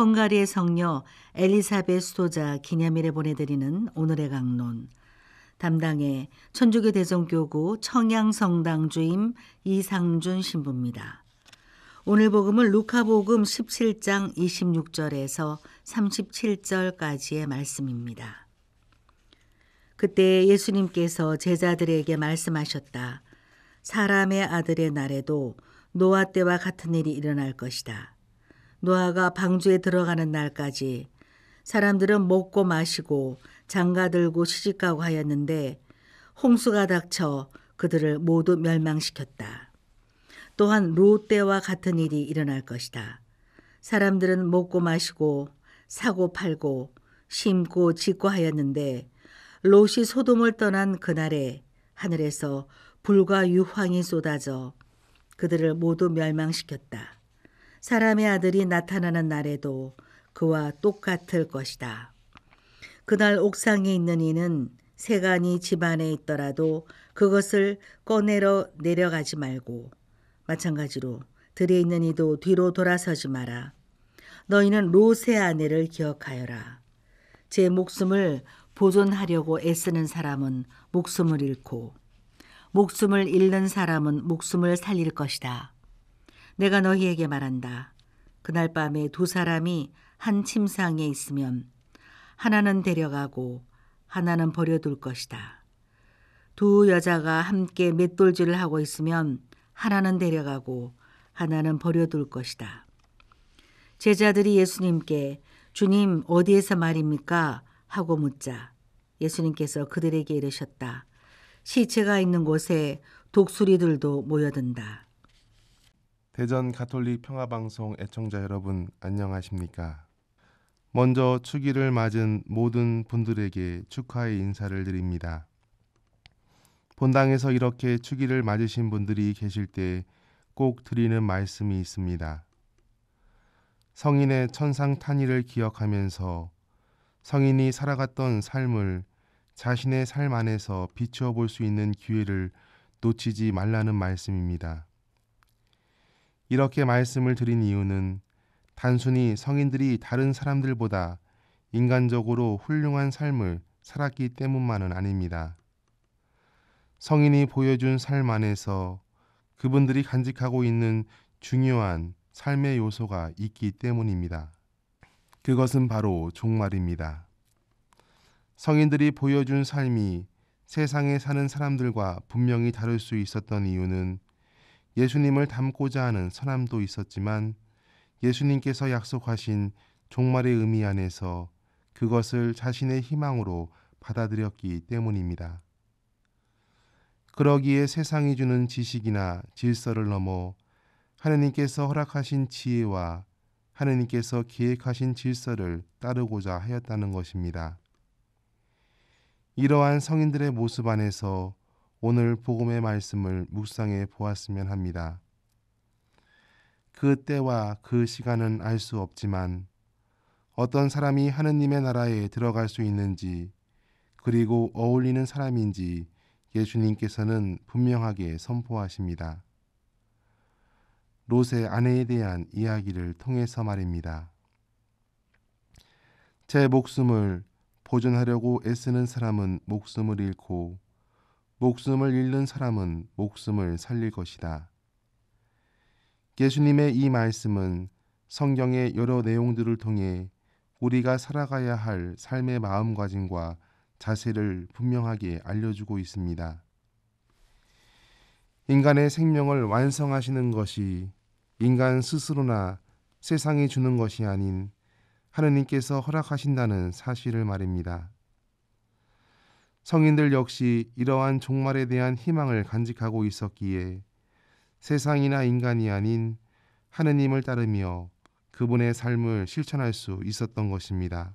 헝가리의 성녀 엘리사벳 수도자 기념일에 보내드리는 오늘의 강론 담당의 천주교 대성교구 청양성당 주임 이상준 신부입니다. 오늘 복음은 루카복음 17장 26절에서 37절까지의 말씀입니다. 그때 예수님께서 제자들에게 말씀하셨다. 사람의 아들의 날에도 노아 때와 같은 일이 일어날 것이다. 노아가 방주에 들어가는 날까지 사람들은 먹고 마시고 장가 들고 시집가고 하였는데 홍수가 닥쳐 그들을 모두 멸망시켰다. 또한 롯데와 같은 일이 일어날 것이다. 사람들은 먹고 마시고 사고 팔고 심고 짓고 하였는데 롯이 소돔을 떠난 그날에 하늘에서 불과 유황이 쏟아져 그들을 모두 멸망시켰다. 사람의 아들이 나타나는 날에도 그와 똑같을 것이다. 그날 옥상에 있는 이는 세간이 집안에 있더라도 그것을 꺼내러 내려가지 말고 마찬가지로 들에 있는 이도 뒤로 돌아서지 마라. 너희는 로세 아내를 기억하여라. 제 목숨을 보존하려고 애쓰는 사람은 목숨을 잃고 목숨을 잃는 사람은 목숨을 살릴 것이다. 내가 너희에게 말한다. 그날 밤에 두 사람이 한 침상에 있으면 하나는 데려가고 하나는 버려둘 것이다. 두 여자가 함께 맷돌질을 하고 있으면 하나는 데려가고 하나는 버려둘 것이다. 제자들이 예수님께 주님 어디에서 말입니까? 하고 묻자 예수님께서 그들에게 이르셨다. 시체가 있는 곳에 독수리들도 모여든다. 대전 가톨릭 평화방송 애청자 여러분 안녕하십니까? 먼저 축의를 맞은 모든 분들에게 축하의 인사를 드립니다. 본당에서 이렇게 축의를 맞으신 분들이 계실 때 꼭 드리는 말씀이 있습니다. 성인의 천상 탄일를 기억하면서 성인이 살아갔던 삶을 자신의 삶 안에서 비추어 볼 수 있는 기회를 놓치지 말라는 말씀입니다. 이렇게 말씀을 드린 이유는 단순히 성인들이 다른 사람들보다 인간적으로 훌륭한 삶을 살았기 때문만은 아닙니다. 성인이 보여준 삶 안에서 그분들이 간직하고 있는 중요한 삶의 요소가 있기 때문입니다. 그것은 바로 종말입니다. 성인들이 보여준 삶이 세상에 사는 사람들과 분명히 다를 수 있었던 이유는 예수님을 닮고자 하는 선함도 있었지만 예수님께서 약속하신 종말의 의미 안에서 그것을 자신의 희망으로 받아들였기 때문입니다. 그러기에 세상이 주는 지식이나 질서를 넘어 하느님께서 허락하신 지혜와 하느님께서 기획하신 질서를 따르고자 하였다는 것입니다. 이러한 성인들의 모습 안에서 오늘 복음의 말씀을 묵상해 보았으면 합니다. 그 때와 그 시간은 알 수 없지만 어떤 사람이 하느님의 나라에 들어갈 수 있는지 그리고 어울리는 사람인지 예수님께서는 분명하게 선포하십니다. 롯의 아내에 대한 이야기를 통해서 말입니다. 제 목숨을 보존하려고 애쓰는 사람은 목숨을 잃고 목숨을 잃는 사람은 목숨을 살릴 것이다. 예수님의 이 말씀은 성경의 여러 내용들을 통해 우리가 살아가야 할 삶의 마음가짐과 자세를 분명하게 알려주고 있습니다. 인간의 생명을 완성하시는 것이 인간 스스로나 세상이 주는 것이 아닌 하느님께서 허락하신다는 사실을 말입니다. 성인들 역시 이러한 종말에 대한 희망을 간직하고 있었기에 세상이나 인간이 아닌 하느님을 따르며 그분의 삶을 실천할 수 있었던 것입니다.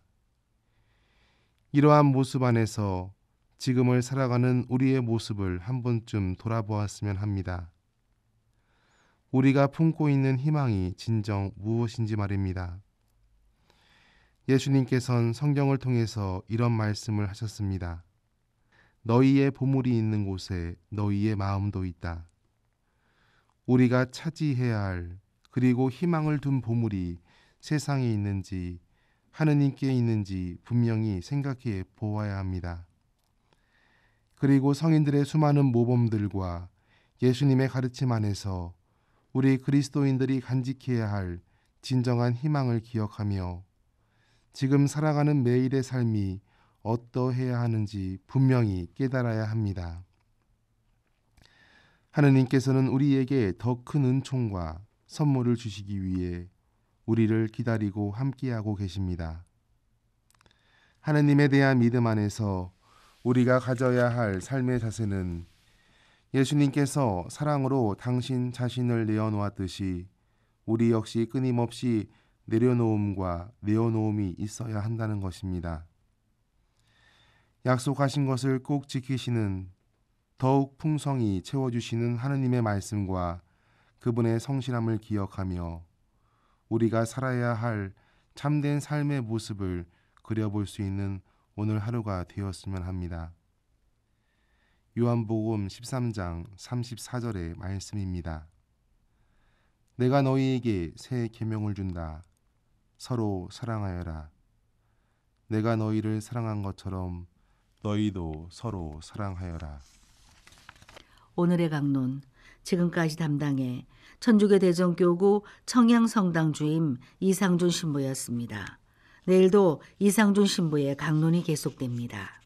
이러한 모습 안에서 지금을 살아가는 우리의 모습을 한 번쯤 돌아보았으면 합니다. 우리가 품고 있는 희망이 진정 무엇인지 말입니다. 예수님께서는 성경을 통해서 이런 말씀을 하셨습니다. 너희의 보물이 있는 곳에 너희의 마음도 있다. 우리가 차지해야 할 그리고 희망을 둔 보물이 세상에 있는지 하느님께 있는지 분명히 생각해 보아야 합니다. 그리고 성인들의 수많은 모범들과 예수님의 가르침 안에서 우리 그리스도인들이 간직해야 할 진정한 희망을 기억하며 지금 살아가는 매일의 삶이 어떠해야 하는지 분명히 깨달아야 합니다. 하느님께서는 우리에게 더 큰 은총과 선물을 주시기 위해 우리를 기다리고 함께하고 계십니다. 하느님에 대한 믿음 안에서 우리가 가져야 할 삶의 자세는 예수님께서 사랑으로 당신 자신을 내어놓았듯이 우리 역시 끊임없이 내려놓음과 내어놓음이 있어야 한다는 것입니다. 약속하신 것을 꼭 지키시는 더욱 풍성히 채워주시는 하느님의 말씀과 그분의 성실함을 기억하며 우리가 살아야 할 참된 삶의 모습을 그려볼 수 있는 오늘 하루가 되었으면 합니다. 요한복음 13장 34절의 말씀입니다. 내가 너희에게 새 계명을 준다. 서로 사랑하여라. 내가 너희를 사랑한 것처럼 너희도 서로 사랑하여라. 오늘의 강론 지금까지 담당해 천주교 대전교구 청양성당 주임 이상준 신부였습니다. 내일도 이상준 신부의 강론이 계속됩니다.